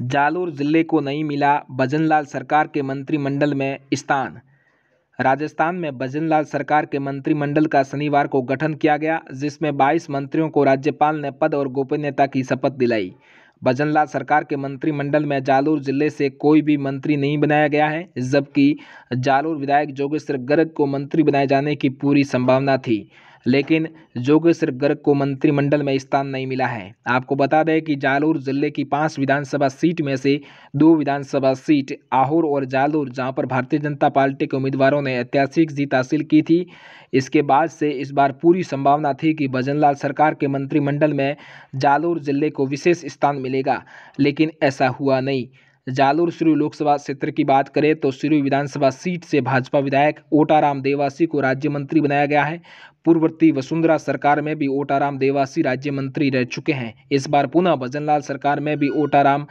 जालोर जिले को नहीं मिला भजनलाल सरकार के मंत्रिमंडल में स्थान राजस्थान में भजनलाल सरकार के मंत्रिमंडल का शनिवार को गठन किया गया जिसमें 22 मंत्रियों को राज्यपाल ने पद और गोपनीयता की शपथ दिलाई भजनलाल सरकार के मंत्रिमंडल में जालोर जिले से कोई भी मंत्री नहीं बनाया गया है जबकि जालोर विधायक जोगेश्वर गर्ग को मंत्री बनाए जाने की पूरी संभावना थी लेकिन जोगेश्वर गर्ग को मंत्रिमंडल में स्थान नहीं मिला है आपको बता दें कि जालौर जिले की पाँच विधानसभा सीट में से दो विधानसभा सीट आहोर और जालौर जहां पर भारतीय जनता पार्टी के उम्मीदवारों ने ऐतिहासिक जीत हासिल की थी इसके बाद से इस बार पूरी संभावना थी कि भजनलाल सरकार के मंत्रिमंडल में जालौर जिले को विशेष स्थान मिलेगा लेकिन ऐसा हुआ नहीं जालौर सिरू लोकसभा क्षेत्र की बात करें तो सिरू विधानसभा सीट से भाजपा विधायक ओटाराम देवासी को राज्य मंत्री बनाया गया है पूर्ववर्ती वसुंधरा सरकार में भी ओटाराम देवासी राज्य मंत्री रह चुके हैं इस बार पुनः भजनलाल सरकार में भी ओटाराम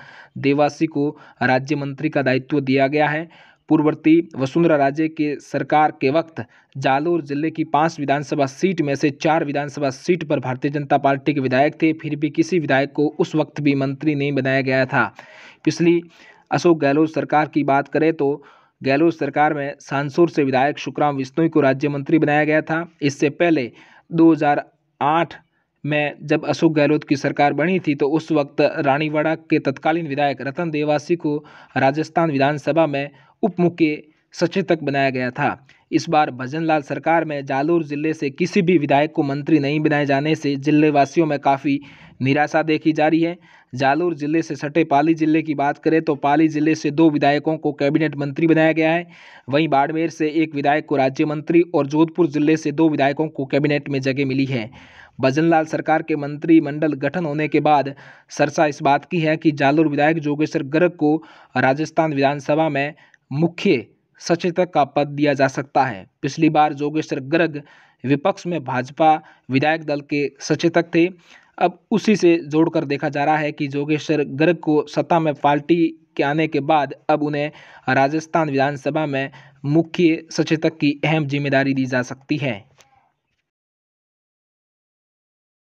देवासी को राज्य मंत्री का दायित्व दिया गया है पूर्ववर्ती वसुंधरा राजे के सरकार के वक्त जालोर जिले की पांच विधानसभा सीट में से चार विधानसभा सीट पर भारतीय जनता पार्टी के विधायक थे फिर भी किसी विधायक को उस वक्त भी मंत्री नहीं बनाया गया था पिछली अशोक गहलोत सरकार की बात करें तो गहलोत सरकार में सांसूर से विधायक सुखराम विष्णोई को राज्य मंत्री बनाया गया था इससे पहले दो में जब अशोक गहलोत की सरकार बनी थी तो उस वक्त रानीवाड़ा के तत्कालीन विधायक रतन देवासी को राजस्थान विधानसभा में उप मुख्य सचेतक बनाया गया था इस बार भजन लाल सरकार में जालौर जिले से किसी भी विधायक को मंत्री नहीं बनाए जाने से जिलेवासियों में काफ़ी निराशा देखी जा रही है जालौर जिले से सटे पाली जिले की बात करें तो पाली जिले से दो विधायकों को कैबिनेट मंत्री बनाया गया है वहीं बाड़मेर से एक विधायक को राज्य मंत्री और जोधपुर जिले से दो विधायकों को कैबिनेट में जगह मिली है भजनलाल सरकार के मंत्रिमंडल गठन होने के बाद सरसा इस बात की है कि जालौर विधायक जोगेश्वर गर्ग को राजस्थान विधानसभा में मुख्य सचेतक का पद दिया जा सकता है पिछली बार जोगेश्वर गर्ग विपक्ष में भाजपा विधायक दल के सचेतक थे अब उसी से जोड़कर देखा जा रहा है कि जोगेश्वर गर्ग को सत्ता में पार्टी के आने के बाद अब उन्हें राजस्थान विधानसभा में मुख्य सचेतक की अहम जिम्मेदारी दी जा सकती है